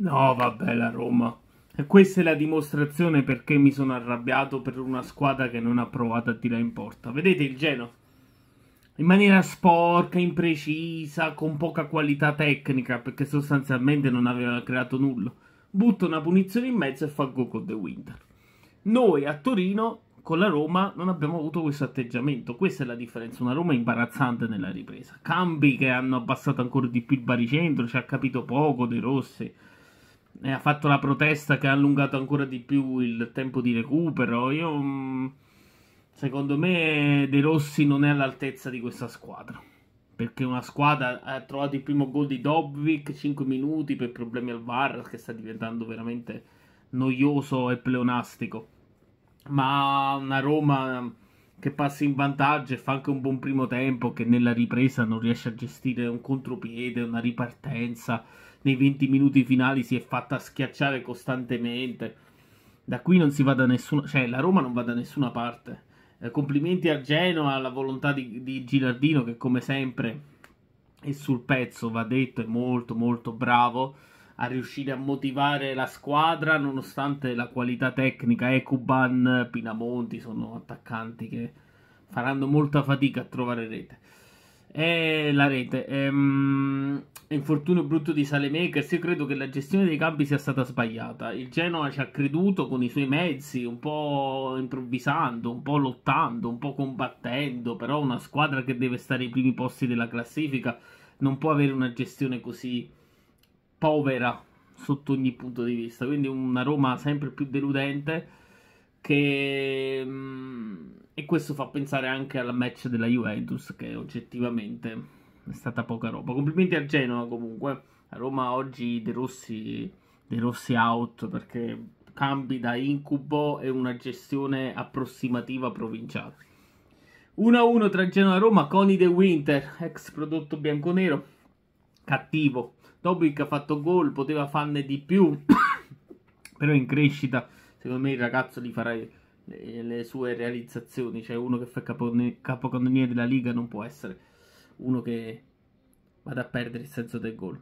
No, vabbè, la Roma. E questa è la dimostrazione perché mi sono arrabbiato per una squadra che non ha provato a tirare in porta. Vedete il Geno? In maniera sporca, imprecisa, con poca qualità tecnica, perché sostanzialmente non aveva creato nulla. Butta una punizione in mezzo e fa go con The Winter. Noi a Torino, con la Roma, non abbiamo avuto questo atteggiamento. Questa è la differenza. Una Roma imbarazzante nella ripresa. Cambi che hanno abbassato ancora di più il baricentro, ci ha capito poco, De Rossi e ha fatto la protesta che ha allungato ancora di più il tempo di recupero. Io, mm, secondo me, De Rossi non è all'altezza di questa squadra. Perché una squadra ha trovato il primo gol di Dobvik 5 minuti per problemi al VAR, che sta diventando veramente noioso e pleonastico. Ma una Roma che passa in vantaggio e fa anche un buon primo tempo che nella ripresa non riesce a gestire un contropiede, una ripartenza. Nei 20 minuti finali si è fatta schiacciare costantemente. Da qui non si va da nessuna, cioè la Roma non va da nessuna parte. Eh, complimenti a Genoa, alla volontà di, di Girardino che come sempre è sul pezzo, va detto, è molto molto bravo a riuscire a motivare la squadra nonostante la qualità tecnica. Ecuban, eh, Pinamonti sono attaccanti che faranno molta fatica a trovare rete. E la rete. Ehm, infortunio brutto di Salemakers. Io credo che la gestione dei campi sia stata sbagliata. Il Genoa ci ha creduto con i suoi mezzi, un po' improvvisando, un po' lottando, un po' combattendo. Però una squadra che deve stare ai primi posti della classifica non può avere una gestione così povera sotto ogni punto di vista, quindi una Roma sempre più deludente che... Mm, e questo fa pensare anche alla match della Juventus che oggettivamente è stata poca roba. Complimenti al Genoa comunque, a Roma oggi De Rossi, De Rossi out perché cambi da incubo e una gestione approssimativa provinciale. 1-1 tra Genoa e Roma, Coni De Winter, ex prodotto bianconero, cattivo, Dobric ha fatto gol, poteva farne di più, però in crescita, secondo me il ragazzo li farà le, le sue realizzazioni, cioè uno che fa capocannoniere della Liga non può essere uno che vada a perdere il senso del gol.